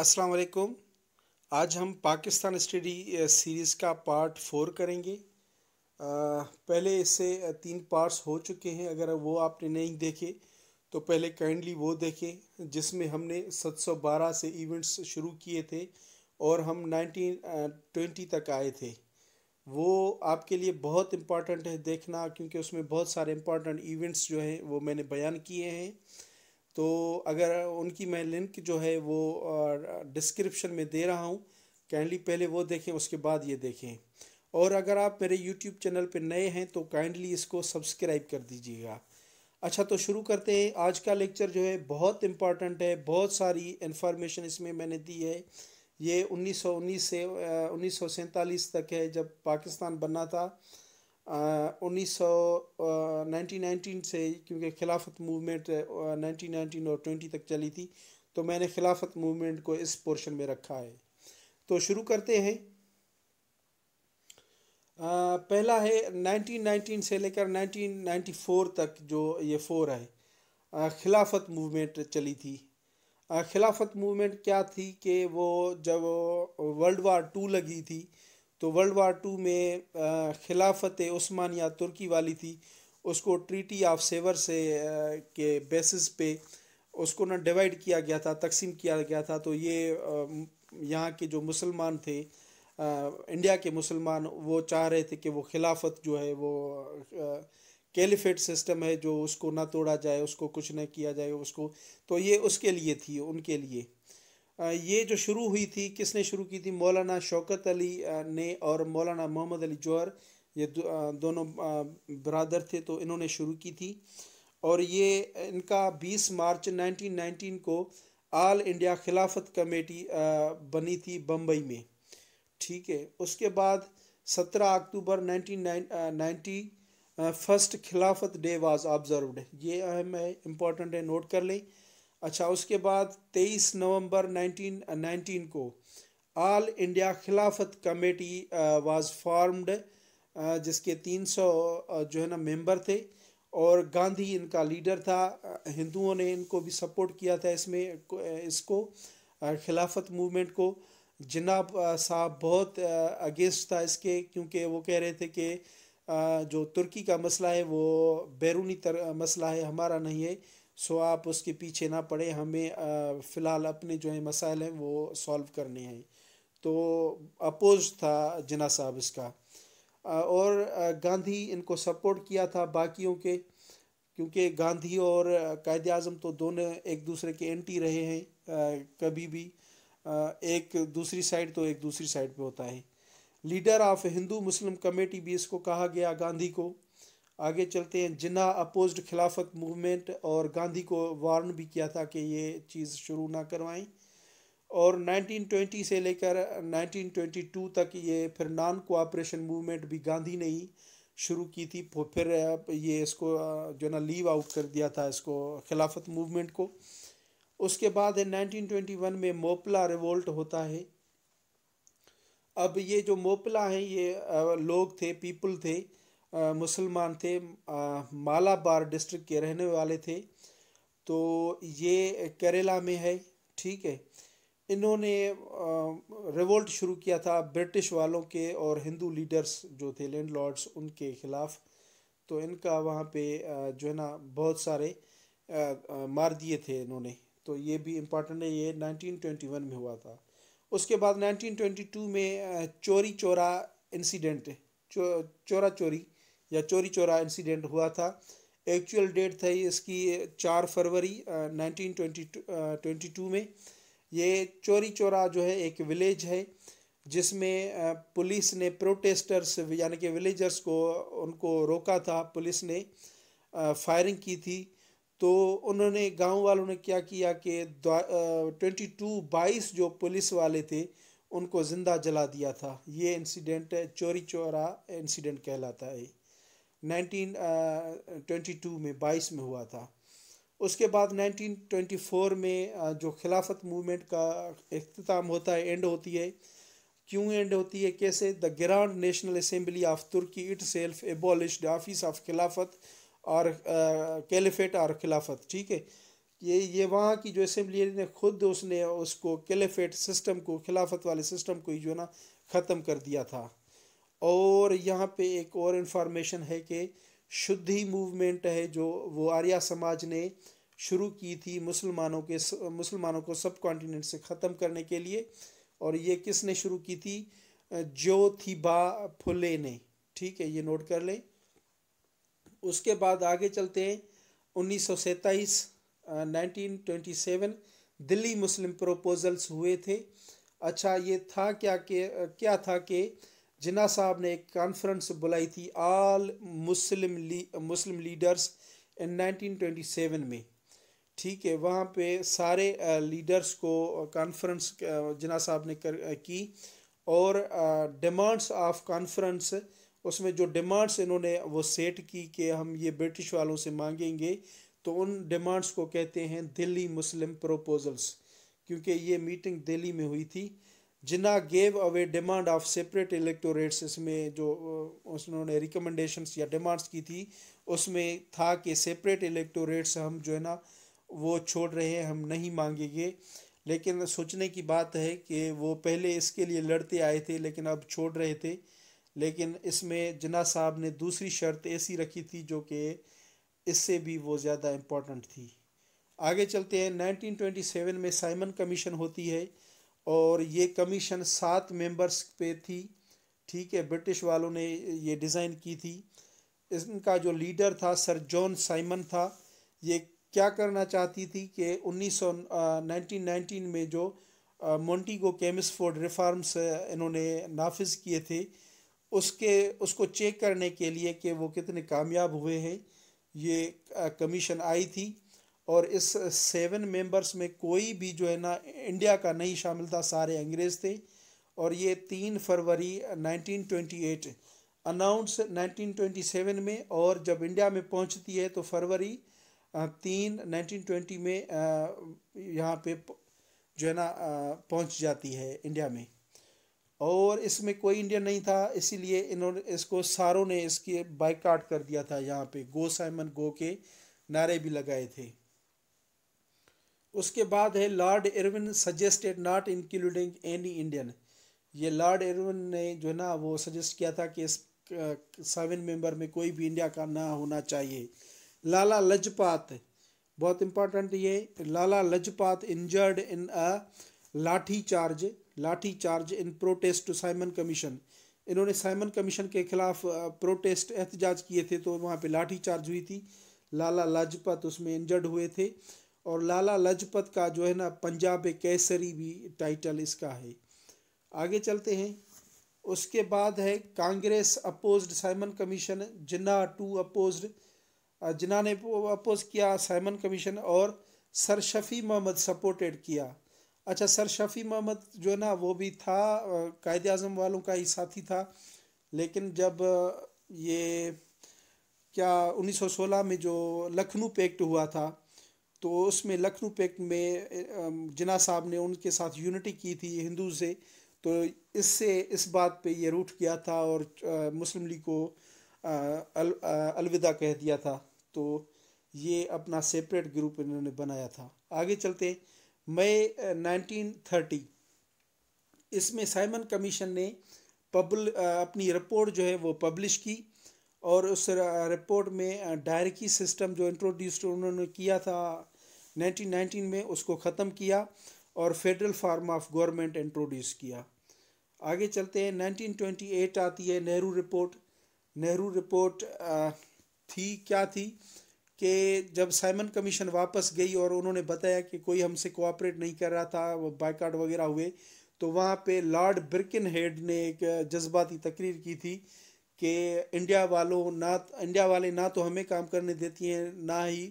अस्सलाम वालेकुम आज हम पाकिस्तान स्टडी सीरीज़ का पार्ट फोर करेंगे आ, पहले इससे तीन पार्ट्स हो चुके हैं अगर वो आपने नहीं देखे तो पहले काइंडली वो देखें जिसमें हमने 712 से इवेंट्स शुरू किए थे और हम 1920 तक आए थे वो आपके लिए बहुत इम्पॉर्टेंट है देखना क्योंकि उसमें बहुत सारे इम्पॉर्टेंट इवेंट्स जो हैं वो मैंने बयान किए हैं तो अगर उनकी मैं लिंक जो है वो डिस्क्रिप्शन में दे रहा हूँ काइंडली पहले वो देखें उसके बाद ये देखें और अगर आप मेरे यूट्यूब चैनल पर नए हैं तो काइंडली इसको सब्सक्राइब कर दीजिएगा अच्छा तो शुरू करते हैं आज का लेक्चर जो है बहुत इम्पॉर्टेंट है बहुत सारी इन्फॉर्मेशन इसमें मैंने दी है ये 1919 से उन्नीस तक है जब पाकिस्तान बना था उन्नीस सौ से क्योंकि खिलाफत मूवमेंट नाइनटीन नाइनटीन और ट्वेंटी तक चली थी तो मैंने खिलाफत मूवमेंट को इस पोर्शन में रखा है तो शुरू करते हैं पहला है 1919 से लेकर 1994 तक जो ये फोर है खिलाफत मूवमेंट चली थी खिलाफत मूवमेंट क्या थी कि वो जब वर्ल्ड वार टू लगी थी तो वर्ल्ड वार टू में खिलाफत ओस्मान या तुर्की वाली थी उसको ट्रीटी ऑफ सेवर से के बेसिस पे उसको ना डिवाइड किया गया था तकसीम किया गया था तो ये यहाँ के जो मुसलमान थे इंडिया के मुसलमान वो चाह रहे थे कि वो खिलाफत जो है वो कैलिफेट सिस्टम है जो उसको ना तोड़ा जाए उसको कुछ ना किया जाए उसको तो ये उसके लिए थी उनके लिए ये जो शुरू हुई थी किसने शुरू की थी मौलाना शौकत अली ने और मौलाना मोहम्मद अली जौहर ये दोनों बरदर थे तो इन्होंने शुरू की थी और ये इनका 20 मार्च 1919 को आल इंडिया खिलाफत कमेटी बनी थी बम्बई में ठीक है उसके बाद 17 October 1990 first Khilafat day was observed ये अहम है इम्पोर्टेंट है नोट कर लें अच्छा उसके बाद 23 नवंबर नाइनटीन को all India Khilafat committee was formed जिसके 300 जो है ना मेंबर थे और गांधी इनका लीडर था हिंदुओं ने इनको भी सपोर्ट किया था इसमें इसको खिलाफत मूवमेंट को जनाब साहब बहुत अगेंस्ट था इसके क्योंकि वो कह रहे थे कि जो तुर्की का मसला है वो बैरूनी मसला है हमारा नहीं है सो आप उसके पीछे ना पड़े हमें फ़िलहाल अपने जो है मसाइल हैं वो सॉल्व करने हैं तो अपोज था जिना साहब इसका और गांधी इनको सपोर्ट किया था बाकियों के क्योंकि गांधी और कायद अजम तो दोनों एक दूसरे के एंटी रहे हैं कभी भी एक दूसरी साइड तो एक दूसरी साइड पे होता है leader of Hindu Muslim committee भी इसको कहा गया गांधी को आगे चलते हैं जिन्ना अपोज्ड खिलाफत मूवमेंट और गांधी को वार्न भी किया था कि ये चीज़ शुरू ना करवाएं और 1920 से लेकर 1922 तक ये फिर नॉन कोऑपरेशन मूवमेंट भी गांधी ने ही शुरू की थी फिर ये इसको जो ना लीव आउट कर दिया था इसको खिलाफत मूवमेंट को उसके बाद है 1921 में मोपला रिवोल्ट होता है अब ये जो मोपला हैं ये लोग थे पीपल थे मुसलमान थे मालाबार डिस्ट्रिक्ट के रहने वाले थे तो ये केरला में है ठीक है इन्होंने रिवोल्ट शुरू किया था ब्रिटिश वालों के और हिंदू लीडर्स जो थे लैंड लॉर्ड्स उनके ख़िलाफ़ तो इनका वहाँ पे जो है ना बहुत सारे मार दिए थे इन्होंने तो ये भी इम्पॉर्टेंट है ये 1921 में हुआ था उसके बाद 1922 में चोरी चोरा इंसिडेंट चो, चोरा चोरी या चोरी चोरा इंसिडेंट हुआ था एक्चुअल डेट था इसकी चार फरवरी नाइनटीन ट्वेंटी टू में ये चोरी चोरा जो है एक विलेज है जिसमें पुलिस ने प्रोटेस्टर्स यानी कि विलेजर्स को उनको रोका था पुलिस ने फायरिंग की थी तो उन्होंने गांव वालों ने क्या किया कि ट्वेंटी टू बाईस जो पुलिस वाले थे उनको ज़िंदा जला दिया था ये इंसिडेंट चोरी चोरा इंसिडेंट कहलाता है 1922 में 22 में हुआ था उसके बाद 1924 में जो खिलाफत मूवमेंट का अख्ताम होता है एंड होती है क्यों एंड होती है कैसे the grand national assembly of Turkey itself abolish office of Khilafat और कैलिफेट और खिलाफत ठीक है ये ये वहाँ की जो असम्बली ने खुद उसने उसको कैलिफेट सिस्टम को खिलाफत वाले सिस्टम को ही जो ना ख़त्म कर दिया था और यहाँ पे एक और इन्फॉर्मेशन है कि शुद्धि मूवमेंट है जो वो आर्या समाज ने शुरू की थी मुसलमानों के मुसलमानों को सब कॉन्टिनेंट से ख़त्म करने के लिए और ये किसने शुरू की थी ज्योतिबा फुले ने ठीक है ये नोट कर लें उसके बाद आगे चलते हैं उन्नीस सौ सैंतालीस nineteen twenty seven Delhi Muslim proposals हुए थे अच्छा ये था क्या के क्या था कि जिन्ना साहब ने एक कॉन्फ्रेंस बुलाई थी आल मुस्लिम ली, मुस्लिम लीडर्स इन 1927 में ठीक है वहाँ पे सारे लीडर्स को कॉन्फ्रेंस जिना साहब ने कर की और डिमांड्स ऑफ कॉन्फ्रेंस उसमें जो डिमांड्स इन्होंने वो सेट की कि हम ये ब्रिटिश वालों से मांगेंगे तो उन डिमांड्स को कहते हैं दिल्ली मुस्लिम प्रोपोजल्स क्योंकि ये मीटिंग दिल्ली में हुई थी Jinnah gave away demand of separate electorates इसमें जो उन्होंने रिकमेंडेशंस या डिमांड्स की थी उसमें था कि सेपरेट इलेक्टोरेट्स हम जो है ना वो छोड़ रहे हैं हम नहीं मांगेंगे लेकिन सोचने की बात है कि वो पहले इसके लिए लड़ते आए थे लेकिन अब छोड़ रहे थे लेकिन इसमें जिना साहब ने दूसरी शर्त ऐसी रखी थी जो कि इससे भी वो ज़्यादा इम्पोर्टेंट थी आगे चलते हैं 1927 में साइमन कमीशन होती है और ये कमीशन सात मेंबर्स पे थी ठीक है ब्रिटिश वालों ने ये डिज़ाइन की थी इनका जो लीडर था सर जॉन साइमन था ये क्या करना चाहती थी कि उन्नीस सौ में जो मोंटीगो केमिसफोर्ड रिफॉर्म्स इन्होंने नाफिज किए थे उसके उसको चेक करने के लिए कि वो कितने कामयाब हुए हैं ये कमीशन आई थी और इस सेवन मेंबर्स में कोई भी जो है ना इंडिया का नहीं शामिल था सारे अंग्रेज़ थे और ये तीन फरवरी 1928 अनाउंस 1927 में और जब इंडिया में पहुंचती है तो फरवरी तीन 1920 में यहाँ पे जो है ना पहुँच जाती है इंडिया में और इसमें कोई इंडियन नहीं था इसीलिए इन्होंने इसको सारों ने इसके बाइकाट कर दिया था यहाँ पे गो साइमन गो के नारे भी लगाए थे उसके बाद है lord Irwin suggested not including any Indian ये लॉर्ड इरविन ने जो है ना वो सजेस्ट किया था कि इस सेवन मेंबर में कोई भी इंडिया का ना होना चाहिए लाला लजपात बहुत इंपॉर्टेंट ये लाला लजपात injured in a lathi charge lathi charge in protest to Simon commission इन्होंने साइमन कमीशन के खिलाफ प्रोटेस्ट एहतजाज किए थे तो वहाँ पे लाठी चार्ज हुई थी लाला लाजपत उसमें इंजर्ड हुए थे और लाला लजपत का जो है ना पंजाब कैसरी भी टाइटल इसका है आगे चलते हैं उसके बाद है Congress opposed Simon commission Jinnah too opposed Jinnah ने अपोज किया साइमन कमीशन और सर शफ़ी मोहम्मद सपोर्टेड किया अच्छा सर शफ़ी मोहम्मद जो है ना वो भी था कायद अजम वालों का ही साथी था लेकिन जब ये क्या 1916 में जो लखनऊ पैक्ट हुआ था तो उसमें लखनऊ पैक में जिना साहब ने उनके साथ यूनिटी की थी हिंदू से तो इससे इस बात पे ये रूठ गया था और मुस्लिम लीग को अल, अलविदा कह दिया था तो ये अपना सेपरेट ग्रुप इन्होंने बनाया था आगे चलते मई 1930 इसमें साइमन कमीशन ने पब्ल अपनी रिपोर्ट जो है वो पब्लिश की और उस रिपोर्ट में डायरेक्टी सिस्टम जो इंट्रोड्यूस उन्होंने किया था 1919 में उसको ख़त्म किया और federal form of government introduce किया आगे चलते हैं 1928 आती है नेहरू रिपोर्ट नेहरू रिपोर्ट थी क्या थी कि जब साइमन कमीशन वापस गई और उन्होंने बताया कि कोई हमसे कोऑपरेट नहीं कर रहा था वो बाइकाट वगैरह हुए तो वहाँ पे लॉर्ड ब्रिकिन हेड ने एक जज्बाती तकरीर की थी कि इंडिया वालों ना इंडिया वाले ना तो हमें काम करने देती हैं ना ही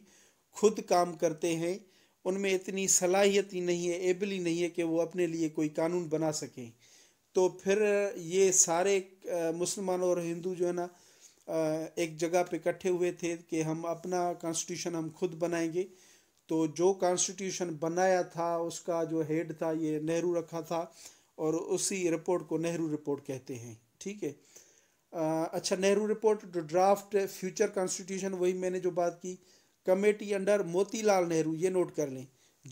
खुद काम करते हैं उनमें इतनी सलाहियत ही नहीं है एबली नहीं है कि वो अपने लिए कोई कानून बना सकें तो फिर ये सारे मुसलमान और हिंदू जो है ना एक जगह पे इकट्ठे हुए थे कि हम अपना कॉन्स्टिट्यूशन हम खुद बनाएंगे तो जो कॉन्स्टिट्यूशन बनाया था उसका जो हेड था ये नेहरू रखा था और उसी रिपोर्ट को नेहरू रिपोर्ट कहते हैं ठीक है अच्छा Nehru report draft future constitution वही मैंने जो बात की कमेटी अंडर मोतीलाल नेहरू ये नोट कर लें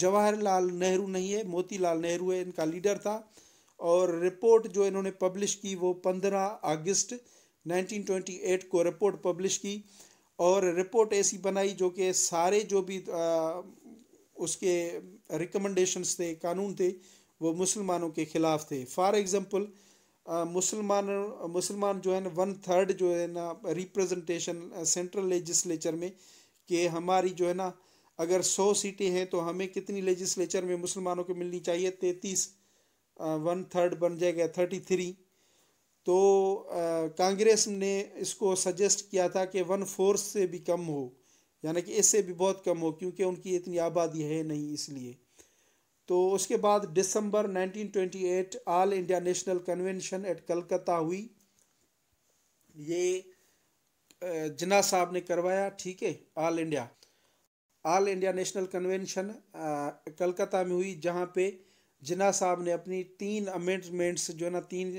जवाहरलाल नेहरू नहीं है मोतीलाल नेहरू है इनका लीडर था और रिपोर्ट जो इन्होंने पब्लिश की वो पंद्रह अगस्त 1928 को रिपोर्ट पब्लिश की और रिपोर्ट ऐसी बनाई जो कि सारे जो भी आ, उसके रिकमेंडेशंस थे कानून थे वो मुसलमानों के ख़िलाफ़ थे फॉर एग्ज़ाम्पल मुसलमान मुसलमान जो है ना वन थर्ड जो है ना रिप्रेजेंटेशन सेंट्रल लेजिस्लेचर में कि हमारी जो है ना अगर सौ सीटें हैं तो हमें कितनी लेजिस्लेचर में मुसलमानों को मिलनी चाहिए तैतीस वन थर्ड बन जाएगा थर्टी थ्री तो कांग्रेस ने इसको सजेस्ट किया था कि वन फोर्थ से भी कम हो यानी कि इससे भी बहुत कम हो क्योंकि उनकी इतनी आबादी है नहीं इसलिए तो उसके बाद December 1928 all India national convention at Calcutta हुई ये जिना साहब ने करवाया ठीक है all India all India national convention Calcutta में हुई जहाँ पे जिना साहब ने अपनी तीन अमेंडमेंट्स जो है ना तीन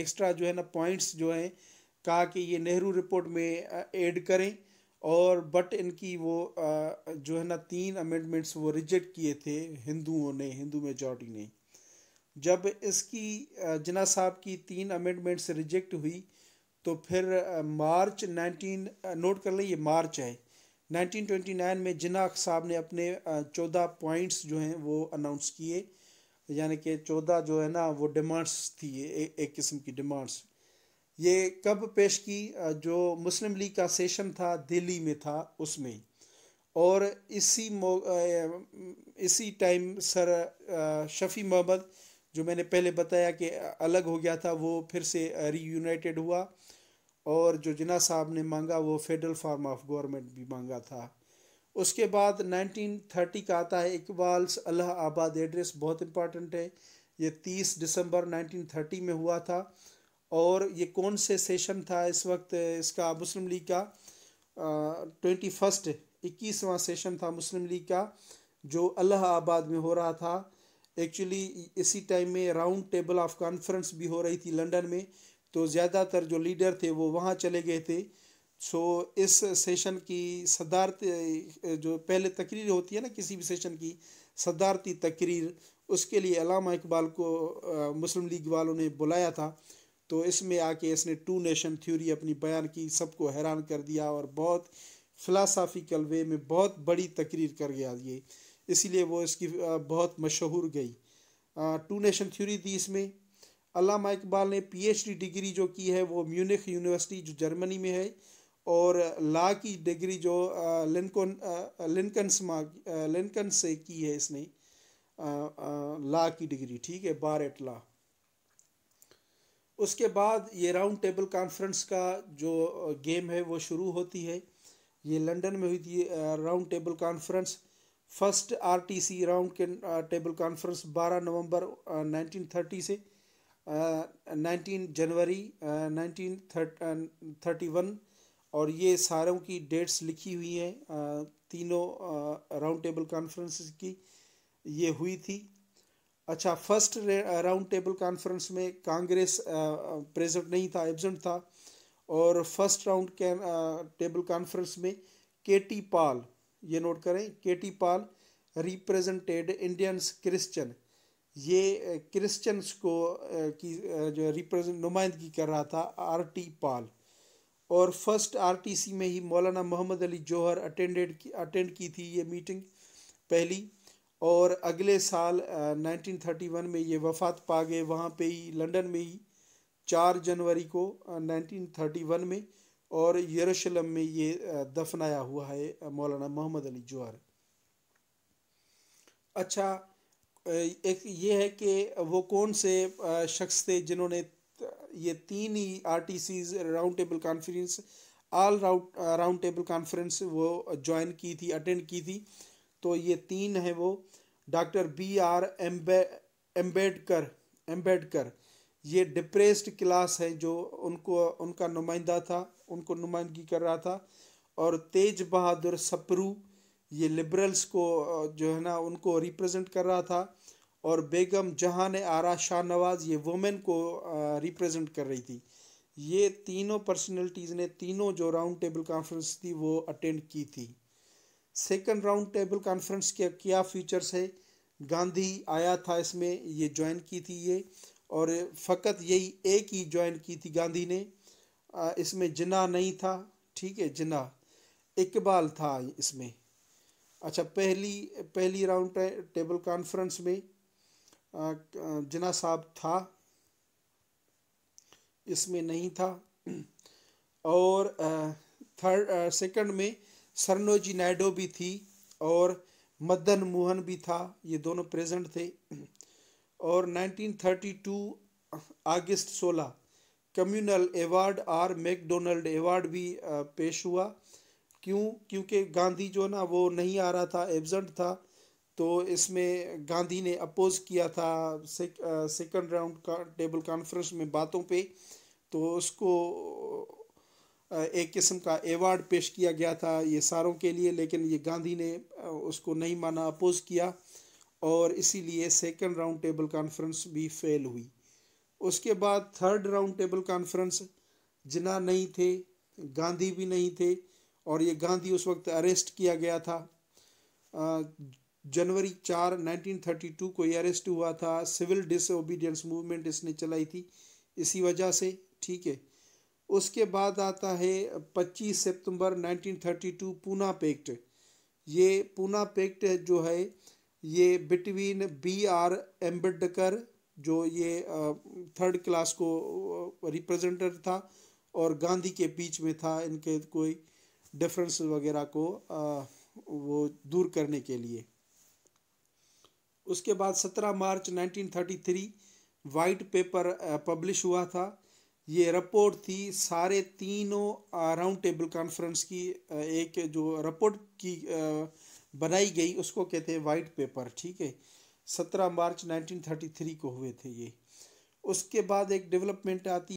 एक्स्ट्रा जो है ना पॉइंट्स जो हैं कहा कि ये नेहरू रिपोर्ट में ऐड करें और बट इनकी वो जो है ना तीन अमेंडमेंट्स वो रिजेक्ट किए थे हिंदुओं ने हिंदू मेजॉरिटी ने जब इसकी जिना साहब की तीन अमेंडमेंट्स रिजेक्ट हुई तो फिर मार्च 19 नोट कर लें ये मार्च है 1929 में जिना साहब ने अपने चौदह पॉइंट्स जो हैं वो अनाउंस किए यानी कि चौदह जो है ना वो डिमांड्स थी ए, एक किस्म की डिमांड्स ये कब पेश की जो मुस्लिम लीग का सेशन था दिल्ली में था उसमें और इसी इसी टाइम सर शफ़ी मोहम्मद जो मैंने पहले बताया कि अलग हो गया था वो फिर से रीयूनाइटेड हुआ और जो जिना साहब ने मांगा वो फेडरल फार्म ऑफ गवर्नमेंट भी मांगा था उसके बाद 1930 का आता है इकबाल्स आबाद एड्रेस बहुत इम्पॉर्टेंट है ये 30 दिसंबर 1930 में हुआ था और ये कौन से सेशन था इस वक्त इसका मुस्लिम लीग का ट्वेंटी फर्स्ट सेशन था मुस्लिम लीग का जो अल्लाह आबाद में हो रहा था एक्चुअली इसी टाइम में राउंड टेबल ऑफ कॉन्फ्रेंस भी हो रही थी लंदन में तो ज़्यादातर जो लीडर थे वो वहाँ चले गए थे सो इस सेशन की सदारत जो पहले तकरीर होती है ना किसी भी सेशन की सदारती तकरीर उसके लिए अलामा इकबाल को आ, मुस्लिम लीग वालों ने बुलाया था तो इसमें आके इसने टू नेशन थ्योरी अपनी बयान की सबको हैरान कर दिया और बहुत फ़िलासाफिकल वे में बहुत बड़ी तकरीर कर गया ये इसीलिए वो इसकी बहुत मशहूर गई टू नेशन थ्योरी थी इसमें अलामा इकबाल ने पीएचडी डिग्री जो की है वो म्यूनिख यूनिवर्सिटी जो जर्मनी में है और ला की डिग्री जो लिनकन लिनकन्समा लिनकन से की है इसने ला की डिग्री ठीक है बार एट ला उसके बाद ये राउंड टेबल कॉन्फ्रेंस का जो गेम है वो शुरू होती है ये लंदन में हुई थी round table conference first RTC round के टेबल कॉन्फ्रेंस 12 नवंबर 1930 से nineteen January nineteen thirty one और ये सारों की डेट्स लिखी हुई हैं तीनों राउंड टेबल कॉन्फ्रेंस की ये हुई थी अच्छा फर्स्ट राउंड टेबल कॉन्फ्रेंस में कांग्रेस प्रेजेंट नहीं था एबजेंट था और फर्स्ट राउंड टेबल कॉन्फ्रेंस में के टी पाल ये नोट करें के T Paul represented Indians Christian ये क्रिश्चियंस eh, को eh, की eh, जो रिप्रेजेंट नुमाइंदगी कर रहा था आर टी पाल और फर्स्ट आरटीसी में ही मौलाना मोहम्मद अली जौहर अटेंडेड अटेंड की थी ये मीटिंग पहली और अगले साल 1931 में ये वफात पा गए वहाँ पे ही लंदन में ही चार जनवरी को 1931 में और यरूशलेम में ये दफनाया हुआ है मौलाना मोहम्मद अली जोहर अच्छा एक ये है कि वो कौन से शख्स थे जिन्होंने ये तीन ही R T Cs round table conference all round round table conference वो ज्वाइन की थी अटेंड की थी तो ये तीन है वो डॉक्टर बी आर एम्बे एम्बेडकर एम्बेडकर ये डिप्रेस्ड क्लास है जो उनको उनका नुमाइंदा था उनको नुमाइंदगी कर रहा था और तेज बहादुर सपरू ये लिबरल्स को जो है ना उनको रिप्रेजेंट कर रहा था और बेगम जहान आरा शाह नवाज़ ये वुमेन को रिप्रेजेंट कर रही थी ये तीनों पर्सनैलिटीज़ ने तीनों जो राउंड टेबल कॉन्फ्रेंस थी वो अटेंड की थी सेकंड राउंड टेबल कॉन्फ्रेंस के क्या फीचर्स है गांधी आया था इसमें ये ज्वाइन की थी ये और फ़कत यही एक ही ज्वाइन की थी गांधी ने इसमें जिना नहीं था ठीक है जिना इकबाल था इसमें अच्छा पहली पहली राउंड टेबल कॉन्फ्रेंस में जना साहब था इसमें नहीं था और थर्ड सेकंड में सरनोजी नायडो भी थी और मदन मोहन भी था ये दोनों प्रेजेंट थे और 1932 August 16 communal award R MacDonald award भी पेश हुआ क्यों क्योंकि गांधी जो ना वो नहीं आ रहा था एबजेंट था तो इसमें गांधी ने अपोज किया था सेकंड राउंड का टेबल कॉन्फ्रेंस में बातों पे तो उसको एक किस्म का एवार्ड पेश किया गया था ये सारों के लिए लेकिन ये गांधी ने उसको नहीं माना अपोज किया और इसीलिए सेकंड राउंड टेबल कॉन्फ्रेंस भी फेल हुई उसके बाद third round table conference Jinnah नहीं थे गांधी भी नहीं थे और ये गांधी उस वक्त अरेस्ट किया गया था जनवरी चार 1932 को ये अरेस्ट हुआ था सिविल डिसओबीडियंस मूवमेंट इसने चलाई थी इसी वजह से ठीक है उसके बाद आता है 25 सितंबर 1932 पूना पैक्ट ये पूना पैक्ट जो है ये बिटवीन बी आर एम्बेडकर जो ये थर्ड क्लास को रिप्रेजेंटेटर था और गांधी के बीच में था इनके कोई डिफरेंस वगैरह को वो दूर करने के लिए उसके बाद 17 मार्च 1933 वाइट पेपर पब्लिश हुआ था ये रिपोर्ट थी सारे तीनों राउंड टेबल कॉन्फ्रेंस की एक जो रिपोर्ट की बनाई गई उसको कहते हैं वाइट पेपर ठीक है सत्रह मार्च 1933 को हुए थे ये उसके बाद एक डेवलपमेंट आती